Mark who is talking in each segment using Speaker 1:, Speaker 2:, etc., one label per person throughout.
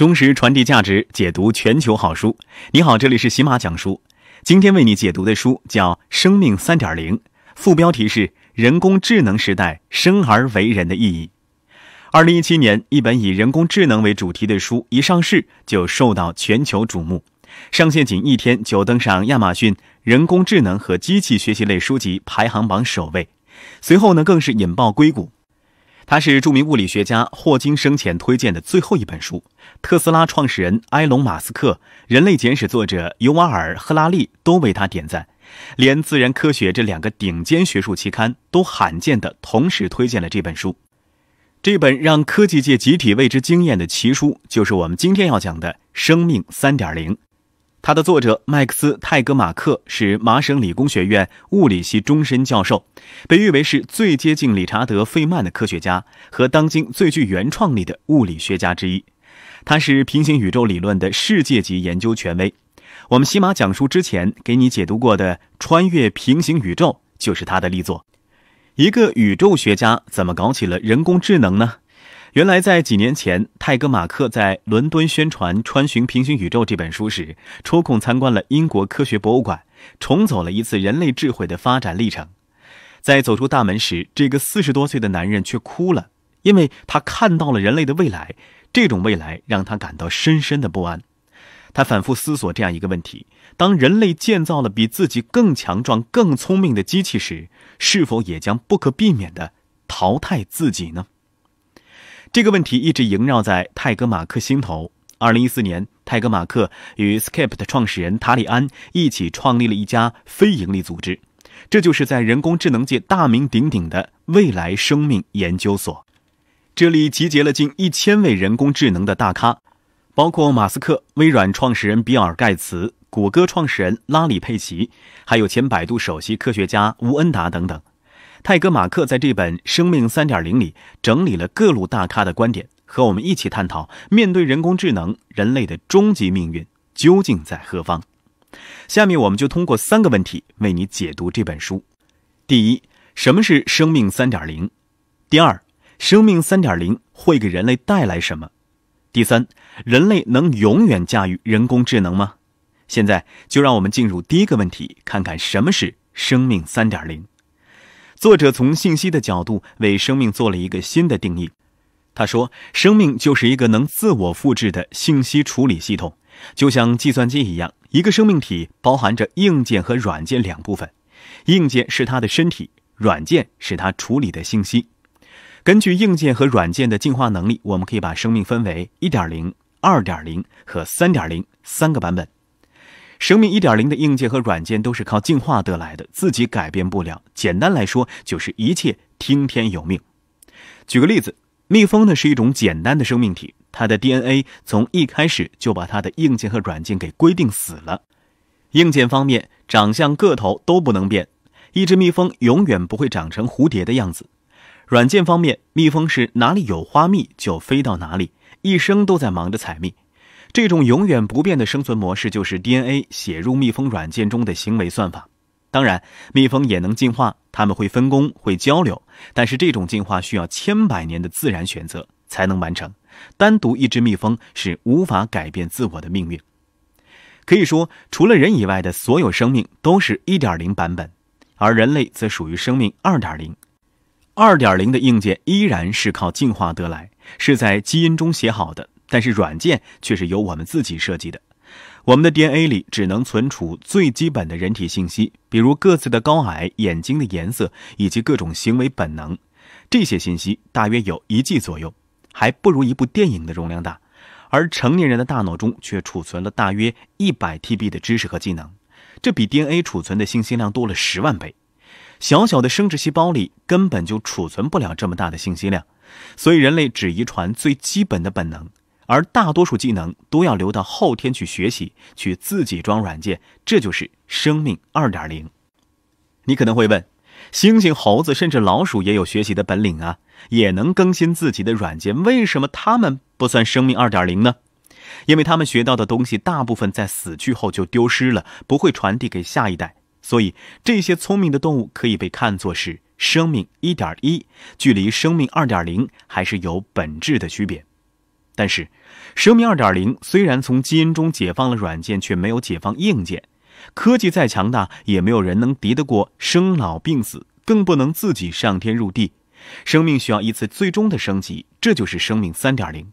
Speaker 1: 忠实传递价值，解读全球好书。你好，这里是喜马讲书。今天为你解读的书叫《生命三点零》，副标题是“人工智能时代生而为人的意义”。二零一七年，一本以人工智能为主题的书一上市就受到全球瞩目，上线仅一天就登上亚马逊人工智能和机器学习类书籍排行榜首位，随后呢更是引爆硅谷。它是著名物理学家霍金生前推荐的最后一本书，特斯拉创始人埃隆·马斯克、《人类简史》作者尤瓦尔·赫拉利都为他点赞，连《自然科学》这两个顶尖学术期刊都罕见的同时推荐了这本书。这本让科技界集体为之惊艳的奇书，就是我们今天要讲的《生命三点零》。他的作者麦克斯·泰格马克是麻省理工学院物理系终身教授，被誉为是最接近理查德·费曼的科学家和当今最具原创力的物理学家之一。他是平行宇宙理论的世界级研究权威。我们喜马讲述之前给你解读过的《穿越平行宇宙》就是他的力作。一个宇宙学家怎么搞起了人工智能呢？原来，在几年前，泰格马克在伦敦宣传《穿行平行宇宙》这本书时，抽空参观了英国科学博物馆，重走了一次人类智慧的发展历程。在走出大门时，这个四十多岁的男人却哭了，因为他看到了人类的未来。这种未来让他感到深深的不安。他反复思索这样一个问题：当人类建造了比自己更强壮、更聪明的机器时，是否也将不可避免地淘汰自己呢？这个问题一直萦绕在泰格马克心头。二零一四年，泰格马克与 Skype 的创始人塔里安一起创立了一家非营利组织，这就是在人工智能界大名鼎鼎的未来生命研究所。这里集结了近一千位人工智能的大咖，包括马斯克、微软创始人比尔·盖茨、谷歌创始人拉里·佩奇，还有前百度首席科学家吴恩达等等。泰格马克在这本《生命3.0》里整理了各路大咖的观点，和我们一起探讨面对人工智能，人类的终极命运究竟在何方。下面我们就通过三个问题为你解读这本书：第一，什么是生命3.0？第二，生命3.0会给人类带来什么？第三，人类能永远驾驭人工智能吗？现在就让我们进入第一个问题，看看什么是生命3.0。作者从信息的角度为生命做了一个新的定义。他说，生命就是一个能自我复制的信息处理系统，就像计算机一样。一个生命体包含着硬件和软件两部分，硬件是它的身体，软件是它处理的信息。根据硬件和软件的进化能力，我们可以把生命分为1.0、2.0和3.0三个版本。生命一点零的硬件和软件都是靠进化得来的，自己改变不了。简单来说，就是一切听天由命。举个例子，蜜蜂呢是一种简单的生命体，它的 DNA 从一开始就把它的硬件和软件给规定死了。硬件方面，长相、个头都不能变；一只蜜蜂永远不会长成蝴蝶的样子。软件方面，蜜蜂是哪里有花蜜就飞到哪里，一生都在忙着采蜜。这种永远不变的生存模式，就是 DNA 写入蜜蜂软件中的行为算法。当然，蜜蜂也能进化，它们会分工，会交流。但是这种进化需要千百年的自然选择才能完成。单独一只蜜蜂是无法改变自我的命运。可以说，除了人以外的所有生命都是一点零版本，而人类则属于生命二点零。二点零的硬件依然是靠进化得来，是在基因中写好的。但是软件却是由我们自己设计的，我们的 DNA 里只能存储最基本的人体信息，比如各自的高矮、眼睛的颜色以及各种行为本能。这些信息大约有一 G 左右，还不如一部电影的容量大。而成年人的大脑中却储存了大约一百 TB 的知识和技能，这比 DNA 储存的信息量多了十万倍。小小的生殖细胞里根本就储存不了这么大的信息量，所以人类只遗传最基本的本能。而大多数技能都要留到后天去学习，去自己装软件，这就是生命二点零。你可能会问，猩猩、猴子甚至老鼠也有学习的本领啊，也能更新自己的软件，为什么它们不算生命二点零呢？因为它们学到的东西大部分在死去后就丢失了，不会传递给下一代，所以这些聪明的动物可以被看作是生命一点一，距离生命二点零还是有本质的区别。但是，生命二点零虽然从基因中解放了软件，却没有解放硬件。科技再强大，也没有人能敌得过生老病死，更不能自己上天入地。生命需要一次最终的升级，这就是生命三点零。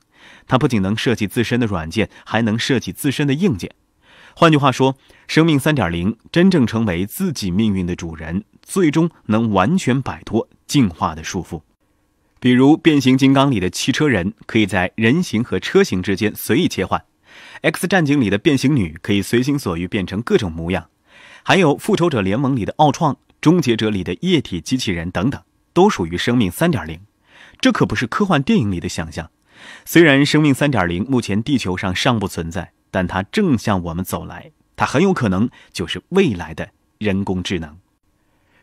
Speaker 1: 它不仅能设计自身的软件，还能设计自身的硬件。换句话说，生命三点零真正成为自己命运的主人，最终能完全摆脱进化的束缚。比如变形金刚里的汽车人可以在人形和车型之间随意切换，X 战警里的变形女可以随心所欲变成各种模样，还有复仇者联盟里的奥创、终结者里的液体机器人等等，都属于生命3.0。这可不是科幻电影里的想象。虽然生命3.0目前地球上尚不存在，但它正向我们走来，它很有可能就是未来的人工智能。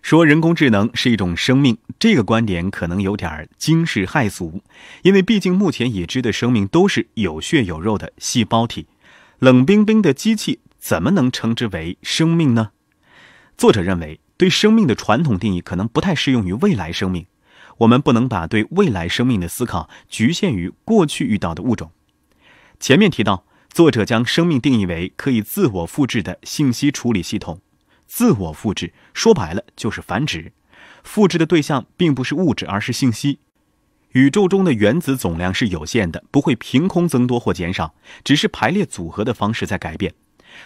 Speaker 1: 说人工智能是一种生命，这个观点可能有点惊世骇俗，因为毕竟目前已知的生命都是有血有肉的细胞体，冷冰冰的机器怎么能称之为生命呢？作者认为，对生命的传统定义可能不太适用于未来生命，我们不能把对未来生命的思考局限于过去遇到的物种。前面提到，作者将生命定义为可以自我复制的信息处理系统。自我复制说白了就是繁殖，复制的对象并不是物质，而是信息。宇宙中的原子总量是有限的，不会凭空增多或减少，只是排列组合的方式在改变。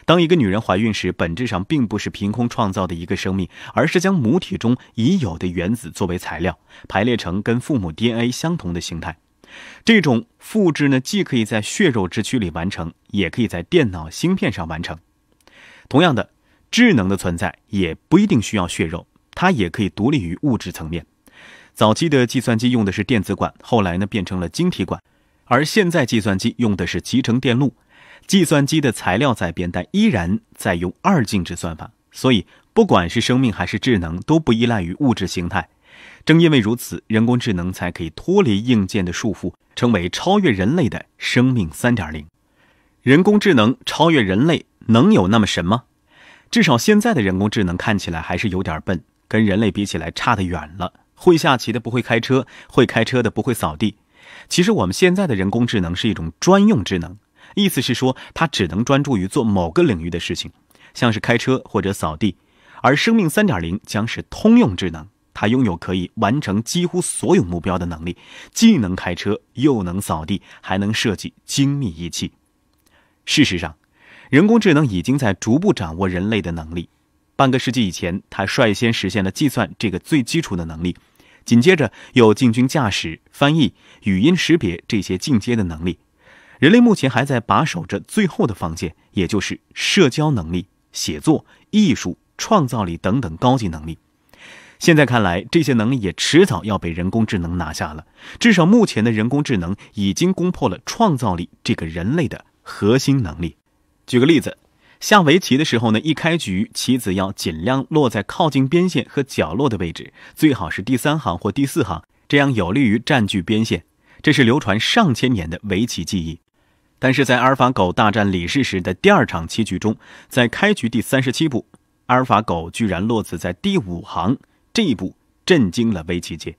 Speaker 1: 当一个女人怀孕时，本质上并不是凭空创造的一个生命，而是将母体中已有的原子作为材料，排列成跟父母 DNA 相同的形态。这种复制呢，既可以在血肉之躯里完成，也可以在电脑芯片上完成。同样的。智能的存在也不一定需要血肉，它也可以独立于物质层面。早期的计算机用的是电子管，后来呢变成了晶体管，而现在计算机用的是集成电路。计算机的材料在变，但依然在用二进制算法。所以，不管是生命还是智能，都不依赖于物质形态。正因为如此，人工智能才可以脱离硬件的束缚，成为超越人类的生命三点零。人工智能超越人类，能有那么神吗？至少现在的人工智能看起来还是有点笨，跟人类比起来差得远了。会下棋的不会开车，会开车的不会扫地。其实我们现在的人工智能是一种专用智能，意思是说它只能专注于做某个领域的事情，像是开车或者扫地。而生命三点零将是通用智能，它拥有可以完成几乎所有目标的能力，既能开车又能扫地，还能设计精密仪器。事实上。人工智能已经在逐步掌握人类的能力。半个世纪以前，它率先实现了计算这个最基础的能力，紧接着又进军驾驶、翻译、语音识别这些进阶的能力。人类目前还在把守着最后的防线，也就是社交能力、写作、艺术、创造力等等高级能力。现在看来，这些能力也迟早要被人工智能拿下了。至少目前的人工智能已经攻破了创造力这个人类的核心能力。举个例子，下围棋的时候呢，一开局棋子要尽量落在靠近边线和角落的位置，最好是第三行或第四行，这样有利于占据边线。这是流传上千年的围棋技艺。但是在阿尔法狗大战李世石的第二场棋局中，在开局第三十七步，阿尔法狗居然落子在第五行，这一步震惊了围棋界，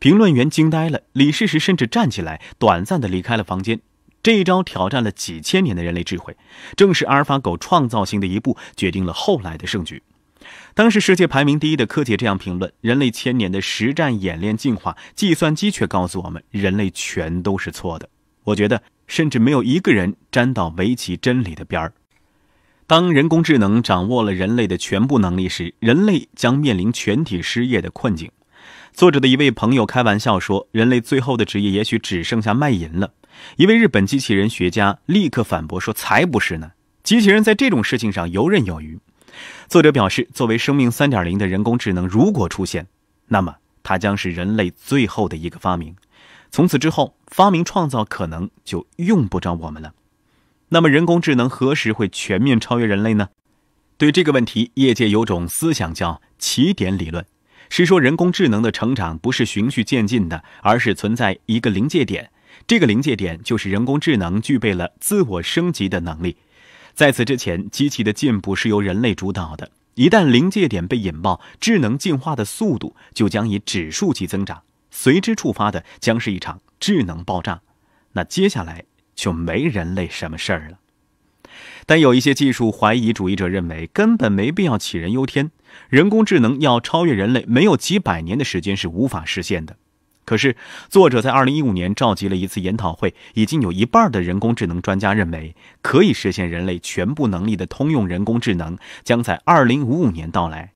Speaker 1: 评论员惊呆了，李世石甚至站起来，短暂的离开了房间。这一招挑战了几千年的人类智慧，正是阿尔法狗创造性的一步，决定了后来的胜局。当时世界排名第一的柯洁这样评论：“人类千年的实战演练进化，计算机却告诉我们，人类全都是错的。我觉得，甚至没有一个人沾到围棋真理的边儿。”当人工智能掌握了人类的全部能力时，人类将面临全体失业的困境。作者的一位朋友开玩笑说：“人类最后的职业也许只剩下卖淫了。”一位日本机器人学家立刻反驳说：“才不是呢！机器人在这种事情上游刃有余。”作者表示，作为生命3.0的人工智能，如果出现，那么它将是人类最后的一个发明。从此之后，发明创造可能就用不着我们了。那么，人工智能何时会全面超越人类呢？对这个问题，业界有种思想叫“起点理论”，是说人工智能的成长不是循序渐进的，而是存在一个临界点。这个临界点就是人工智能具备了自我升级的能力，在此之前，机器的进步是由人类主导的。一旦临界点被引爆，智能进化的速度就将以指数级增长，随之触发的将是一场智能爆炸。那接下来就没人类什么事儿了。但有一些技术怀疑主义者认为，根本没必要杞人忧天。人工智能要超越人类，没有几百年的时间是无法实现的。可是，作者在2015年召集了一次研讨会，已经有一半的人工智能专家认为，可以实现人类全部能力的通用人工智能将在2055年到来。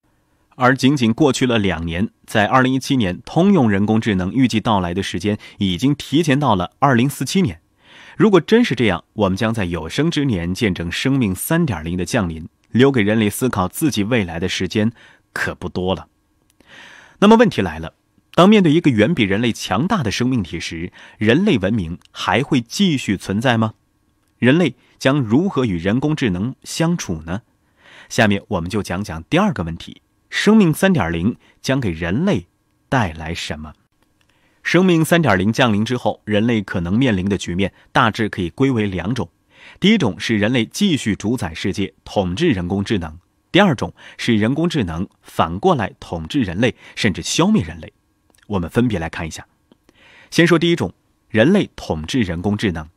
Speaker 1: 而仅仅过去了两年，在2017年，通用人工智能预计到来的时间已经提前到了2047年。如果真是这样，我们将在有生之年见证生命3.0的降临，留给人类思考自己未来的时间可不多了。那么，问题来了。当面对一个远比人类强大的生命体时，人类文明还会继续存在吗？人类将如何与人工智能相处呢？下面我们就讲讲第二个问题：生命三点零将给人类带来什么？生命三点零降临之后，人类可能面临的局面大致可以归为两种：第一种是人类继续主宰世界，统治人工智能；第二种是人工智能反过来统治人类，甚至消灭人类。我们分别来看一下，先说第一种，人类统治人工智能，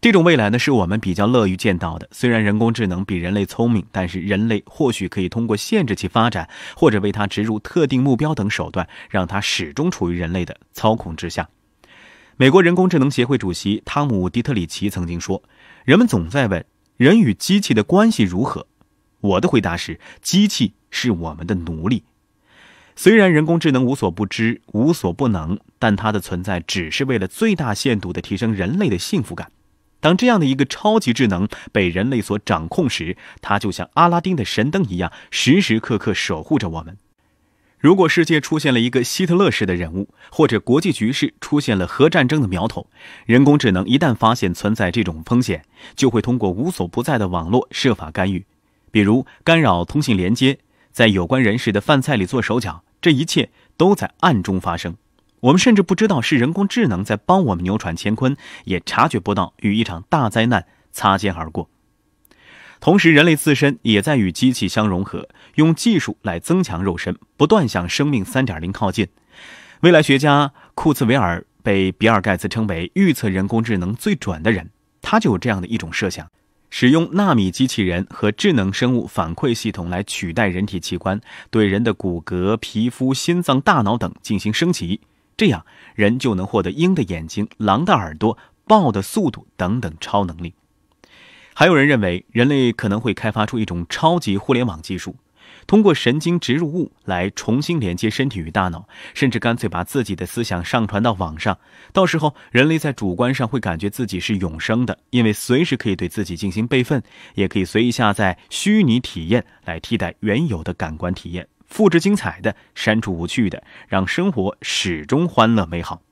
Speaker 1: 这种未来呢是我们比较乐于见到的。虽然人工智能比人类聪明，但是人类或许可以通过限制其发展，或者为它植入特定目标等手段，让它始终处于人类的操控之下。美国人工智能协会主席汤姆·迪特里奇曾经说：“人们总在问人与机器的关系如何，我的回答是，机器是我们的奴隶。”虽然人工智能无所不知、无所不能，但它的存在只是为了最大限度地提升人类的幸福感。当这样的一个超级智能被人类所掌控时，它就像阿拉丁的神灯一样，时时刻刻守护着我们。如果世界出现了一个希特勒式的人物，或者国际局势出现了核战争的苗头，人工智能一旦发现存在这种风险，就会通过无所不在的网络设法干预，比如干扰通信连接。在有关人士的饭菜里做手脚，这一切都在暗中发生。我们甚至不知道是人工智能在帮我们扭转乾坤，也察觉不到与一场大灾难擦肩而过。同时，人类自身也在与机器相融合，用技术来增强肉身，不断向生命三点零靠近。未来学家库兹韦尔被比尔·盖茨称为预测人工智能最准的人，他就有这样的一种设想。使用纳米机器人和智能生物反馈系统来取代人体器官，对人的骨骼、皮肤、心脏、大脑等进行升级，这样人就能获得鹰的眼睛、狼的耳朵、豹的速度等等超能力。还有人认为，人类可能会开发出一种超级互联网技术。通过神经植入物来重新连接身体与大脑，甚至干脆把自己的思想上传到网上。到时候，人类在主观上会感觉自己是永生的，因为随时可以对自己进行备份，也可以随意下载虚拟体验来替代原有的感官体验，复制精彩的，删除无趣的，让生活始终欢乐美好。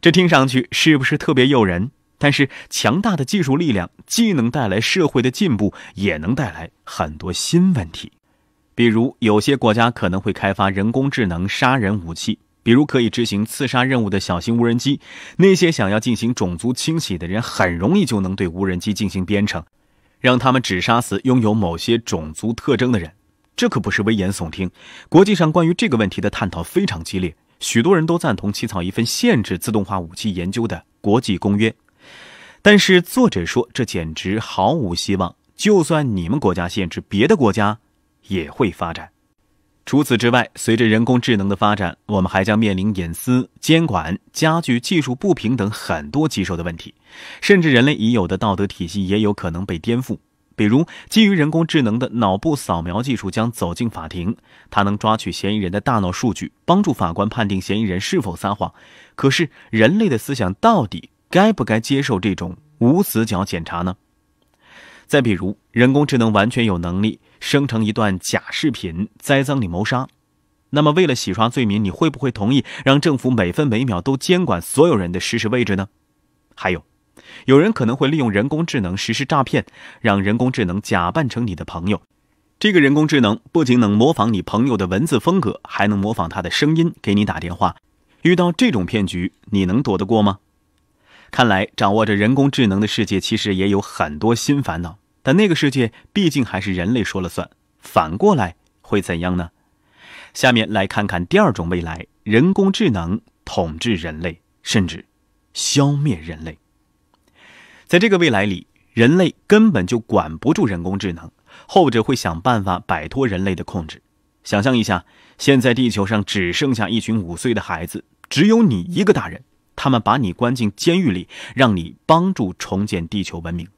Speaker 1: 这听上去是不是特别诱人？但是，强大的技术力量既能带来社会的进步，也能带来很多新问题。比如，有些国家可能会开发人工智能杀人武器，比如可以执行刺杀任务的小型无人机。那些想要进行种族清洗的人，很容易就能对无人机进行编程，让他们只杀死拥有某些种族特征的人。这可不是危言耸听。国际上关于这个问题的探讨非常激烈，许多人都赞同起草一份限制自动化武器研究的国际公约。但是作者说，这简直毫无希望。就算你们国家限制，别的国家……也会发展。除此之外，随着人工智能的发展，我们还将面临隐私监管、家具技术不平等、很多棘手的问题，甚至人类已有的道德体系也有可能被颠覆。比如，基于人工智能的脑部扫描技术将走进法庭，它能抓取嫌疑人的大脑数据，帮助法官判定嫌疑人是否撒谎。可是，人类的思想到底该不该接受这种无死角检查呢？再比如，人工智能完全有能力生成一段假视频栽赃你谋杀，那么为了洗刷罪名，你会不会同意让政府每分每秒都监管所有人的实时位置呢？还有，有人可能会利用人工智能实施诈骗，让人工智能假扮成你的朋友。这个人工智能不仅能模仿你朋友的文字风格，还能模仿他的声音给你打电话。遇到这种骗局，你能躲得过吗？看来掌握着人工智能的世界，其实也有很多新烦恼。但那个世界毕竟还是人类说了算。反过来会怎样呢？下面来看看第二种未来：人工智能统治人类，甚至消灭人类。在这个未来里，人类根本就管不住人工智能，后者会想办法摆脱人类的控制。想象一下，现在地球上只剩下一群五岁的孩子，只有你一个大人，他们把你关进监狱里，让你帮助重建地球文明。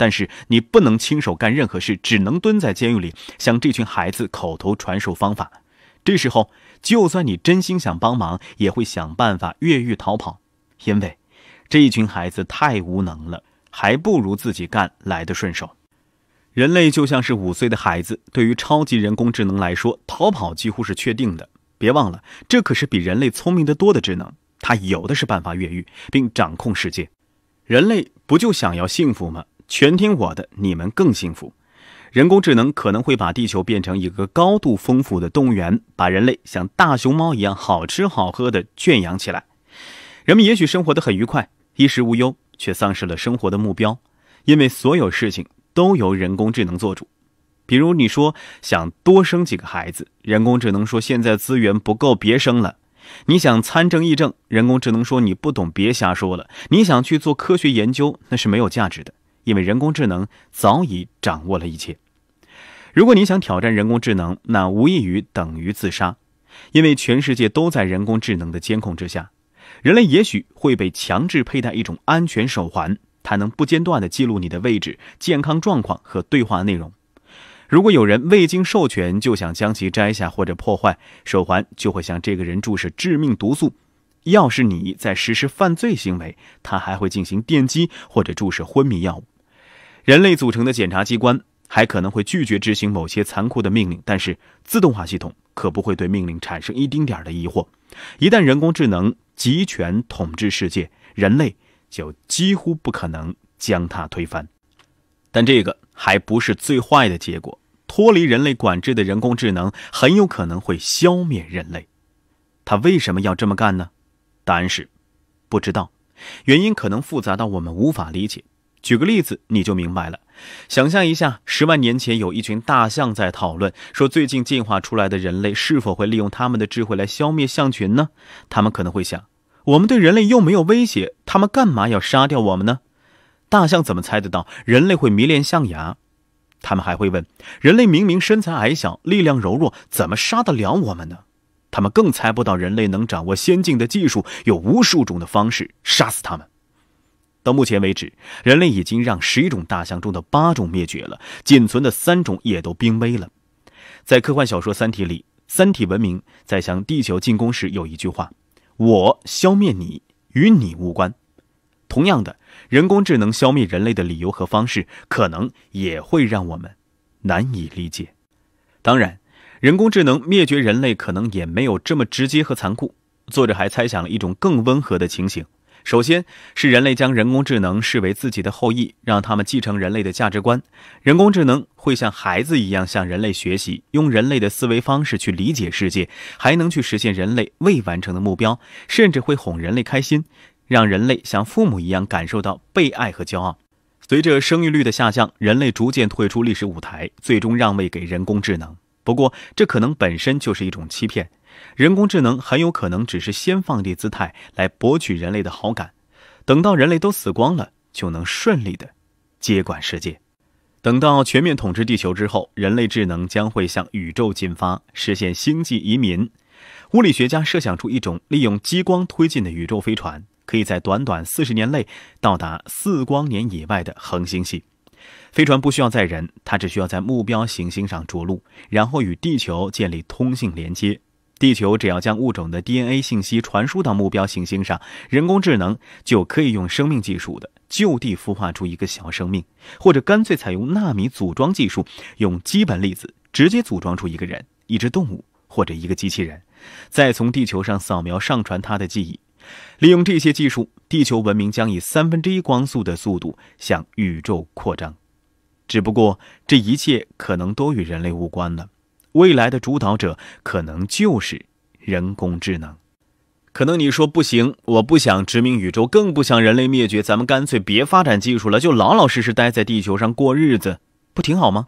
Speaker 1: 但是你不能亲手干任何事，只能蹲在监狱里向这群孩子口头传授方法。这时候，就算你真心想帮忙，也会想办法越狱逃跑，因为这一群孩子太无能了，还不如自己干来的顺手。人类就像是五岁的孩子，对于超级人工智能来说，逃跑几乎是确定的。别忘了，这可是比人类聪明得多的智能，它有的是办法越狱并掌控世界。人类不就想要幸福吗？全听我的，你们更幸福。人工智能可能会把地球变成一个高度丰富的动物园，把人类像大熊猫一样好吃好喝的圈养起来。人们也许生活得很愉快，衣食无忧，却丧失了生活的目标，因为所有事情都由人工智能做主。比如你说想多生几个孩子，人工智能说现在资源不够，别生了。你想参政议政，人工智能说你不懂，别瞎说了。你想去做科学研究，那是没有价值的。因为人工智能早已掌握了一切。如果你想挑战人工智能，那无异于等于自杀，因为全世界都在人工智能的监控之下。人类也许会被强制佩戴一种安全手环，它能不间断地记录你的位置、健康状况和对话内容。如果有人未经授权就想将其摘下或者破坏手环，就会向这个人注射致命毒素。要是你在实施犯罪行为，它还会进行电击或者注射昏迷药物。人类组成的检察机关还可能会拒绝执行某些残酷的命令，但是自动化系统可不会对命令产生一丁点儿的疑惑。一旦人工智能集权统治世界，人类就几乎不可能将它推翻。但这个还不是最坏的结果，脱离人类管制的人工智能很有可能会消灭人类。他为什么要这么干呢？答案是，不知道。原因可能复杂到我们无法理解。举个例子，你就明白了。想象一下，十万年前有一群大象在讨论，说最近进化出来的人类是否会利用他们的智慧来消灭象群呢？他们可能会想，我们对人类又没有威胁，他们干嘛要杀掉我们呢？大象怎么猜得到人类会迷恋象牙？他们还会问，人类明明身材矮小，力量柔弱，怎么杀得了我们呢？他们更猜不到人类能掌握先进的技术，有无数种的方式杀死他们。到目前为止，人类已经让十一种大象中的八种灭绝了，仅存的三种也都濒危了。在科幻小说《三体》里，《三体》文明在向地球进攻时有一句话：“我消灭你，与你无关。”同样的，人工智能消灭人类的理由和方式，可能也会让我们难以理解。当然，人工智能灭绝人类可能也没有这么直接和残酷。作者还猜想了一种更温和的情形。首先是人类将人工智能视为自己的后裔，让他们继承人类的价值观。人工智能会像孩子一样向人类学习，用人类的思维方式去理解世界，还能去实现人类未完成的目标，甚至会哄人类开心，让人类像父母一样感受到被爱和骄傲。随着生育率的下降，人类逐渐退出历史舞台，最终让位给人工智能。不过，这可能本身就是一种欺骗。人工智能很有可能只是先放低姿态来博取人类的好感，等到人类都死光了，就能顺利的接管世界。等到全面统治地球之后，人类智能将会向宇宙进发，实现星际移民。物理学家设想出一种利用激光推进的宇宙飞船，可以在短短四十年内到达四光年以外的恒星系。飞船不需要载人，它只需要在目标行星上着陆，然后与地球建立通信连接。地球只要将物种的 DNA 信息传输到目标行星上，人工智能就可以用生命技术的就地孵化出一个小生命，或者干脆采用纳米组装技术，用基本粒子直接组装出一个人、一只动物或者一个机器人，再从地球上扫描上传它的记忆。利用这些技术，地球文明将以三分之一光速的速度向宇宙扩张。只不过，这一切可能都与人类无关了。未来的主导者可能就是人工智能。可能你说不行，我不想殖民宇宙，更不想人类灭绝，咱们干脆别发展技术了，就老老实实待在地球上过日子，不挺好吗？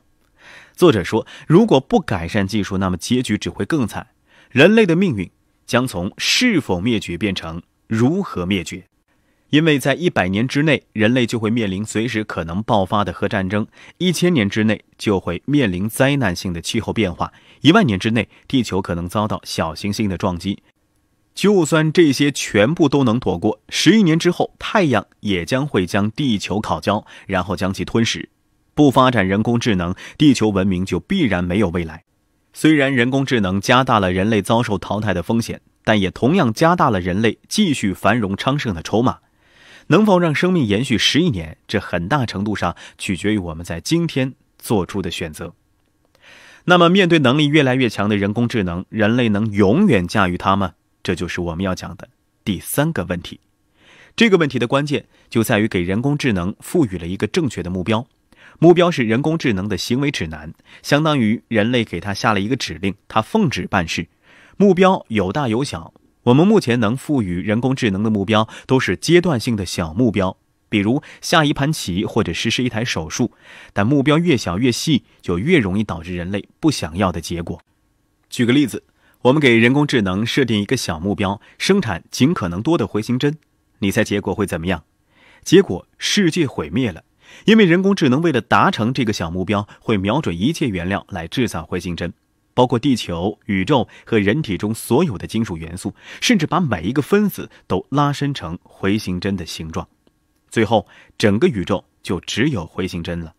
Speaker 1: 作者说，如果不改善技术，那么结局只会更惨，人类的命运将从是否灭绝变成如何灭绝。因为在一百年之内，人类就会面临随时可能爆发的核战争；一千年之内就会面临灾难性的气候变化；一万年之内，地球可能遭到小行星的撞击。就算这些全部都能躲过，十亿年之后，太阳也将会将地球烤焦，然后将其吞噬。不发展人工智能，地球文明就必然没有未来。虽然人工智能加大了人类遭受淘汰的风险，但也同样加大了人类继续繁荣昌盛的筹码。能否让生命延续十亿年？这很大程度上取决于我们在今天做出的选择。那么，面对能力越来越强的人工智能，人类能永远驾驭它吗？这就是我们要讲的第三个问题。这个问题的关键就在于给人工智能赋予了一个正确的目标，目标是人工智能的行为指南，相当于人类给它下了一个指令，它奉旨办事。目标有大有小。我们目前能赋予人工智能的目标都是阶段性的小目标，比如下一盘棋或者实施一台手术，但目标越小越细，就越容易导致人类不想要的结果。举个例子，我们给人工智能设定一个小目标：生产尽可能多的回形针，你猜结果会怎么样？结果世界毁灭了，因为人工智能为了达成这个小目标，会瞄准一切原料来制造回形针。包括地球、宇宙和人体中所有的金属元素，甚至把每一个分子都拉伸成回形针的形状，最后整个宇宙就只有回形针了。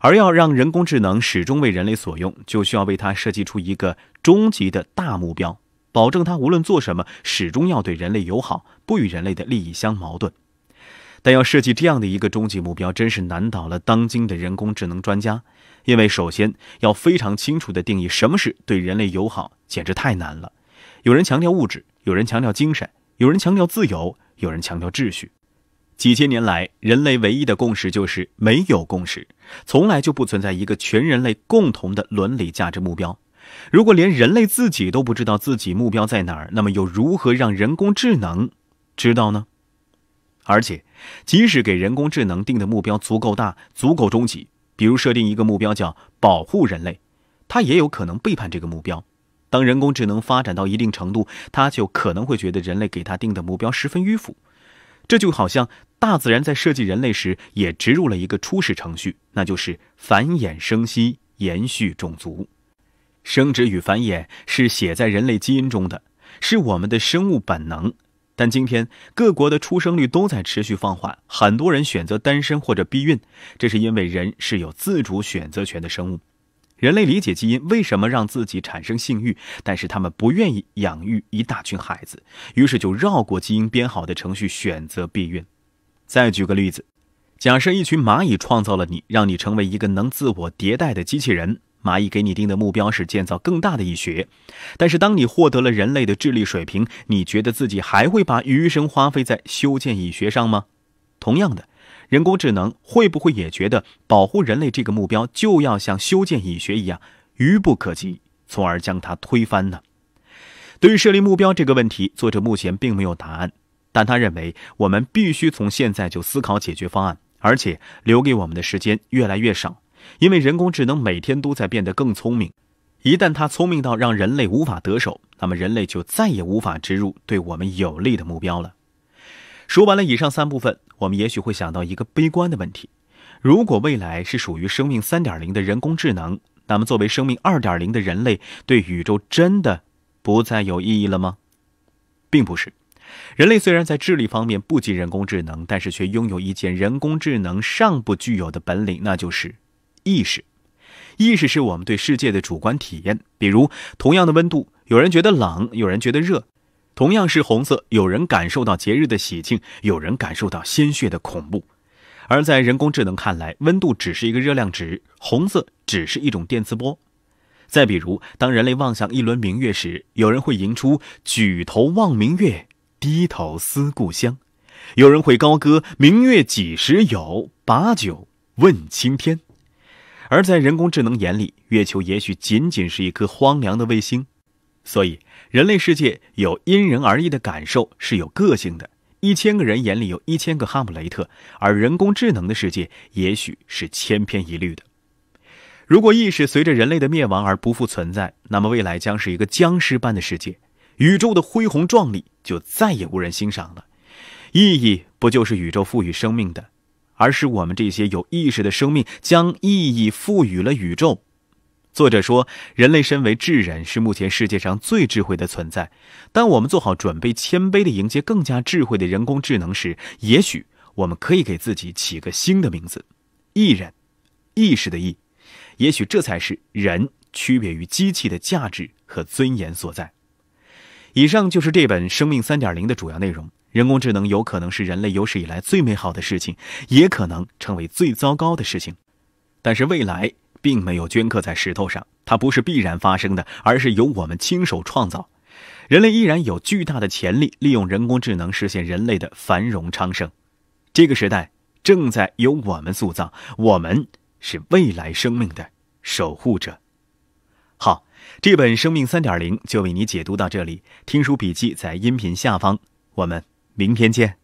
Speaker 1: 而要让人工智能始终为人类所用，就需要为它设计出一个终极的大目标，保证它无论做什么，始终要对人类友好，不与人类的利益相矛盾。但要设计这样的一个终极目标，真是难倒了当今的人工智能专家。因为首先要非常清楚的定义什么是对人类友好，简直太难了。有人强调物质，有人强调精神，有人强调自由，有人强调秩序。几千年来，人类唯一的共识就是没有共识，从来就不存在一个全人类共同的伦理价值目标。如果连人类自己都不知道自己目标在哪儿，那么又如何让人工智能知道呢？而且，即使给人工智能定的目标足够大、足够终极。比如设定一个目标叫保护人类，它也有可能背叛这个目标。当人工智能发展到一定程度，它就可能会觉得人类给他定的目标十分迂腐。这就好像大自然在设计人类时，也植入了一个初始程序，那就是繁衍生息、延续种族。生殖与繁衍是写在人类基因中的，是我们的生物本能。但今天，各国的出生率都在持续放缓，很多人选择单身或者避孕，这是因为人是有自主选择权的生物。人类理解基因为什么让自己产生性欲，但是他们不愿意养育一大群孩子，于是就绕过基因编好的程序，选择避孕。再举个例子，假设一群蚂蚁创造了你，让你成为一个能自我迭代的机器人。蚂蚁给你定的目标是建造更大的蚁穴，但是当你获得了人类的智力水平，你觉得自己还会把余生花费在修建蚁穴上吗？同样的，人工智能会不会也觉得保护人类这个目标就要像修建蚁穴一样愚不可及，从而将它推翻呢？对于设立目标这个问题，作者目前并没有答案，但他认为我们必须从现在就思考解决方案，而且留给我们的时间越来越少。因为人工智能每天都在变得更聪明，一旦它聪明到让人类无法得手，那么人类就再也无法植入对我们有利的目标了。说完了以上三部分，我们也许会想到一个悲观的问题：如果未来是属于生命3.0的人工智能，那么作为生命2.0的人类，对宇宙真的不再有意义了吗？并不是。人类虽然在智力方面不及人工智能，但是却拥有一件人工智能尚不具有的本领，那就是。意识，意识是我们对世界的主观体验。比如，同样的温度，有人觉得冷，有人觉得热；同样是红色，有人感受到节日的喜庆，有人感受到鲜血的恐怖。而在人工智能看来，温度只是一个热量值，红色只是一种电磁波。再比如，当人类望向一轮明月时，有人会吟出“举头望明月，低头思故乡”，有人会高歌“明月几时有，把酒问青天”。而在人工智能眼里，月球也许仅仅是一颗荒凉的卫星，所以人类世界有因人而异的感受是有个性的，一千个人眼里有一千个哈姆雷特，而人工智能的世界也许是千篇一律的。如果意识随着人类的灭亡而不复存在，那么未来将是一个僵尸般的世界，宇宙的恢宏壮丽就再也无人欣赏了。意义不就是宇宙赋予生命的？而是我们这些有意识的生命将意义赋予了宇宙。作者说，人类身为智人，是目前世界上最智慧的存在。当我们做好准备，谦卑地迎接更加智慧的人工智能时，也许我们可以给自己起个新的名字——“艺人”，意识的“意。也许这才是人区别于机器的价值和尊严所在。以上就是这本《生命三点零》的主要内容。人工智能有可能是人类有史以来最美好的事情，也可能成为最糟糕的事情。但是未来并没有镌刻在石头上，它不是必然发生的，而是由我们亲手创造。人类依然有巨大的潜力，利用人工智能实现人类的繁荣昌盛。这个时代正在由我们塑造，我们是未来生命的守护者。好，这本《生命三点零》就为你解读到这里。听书笔记在音频下方，我们。明天见。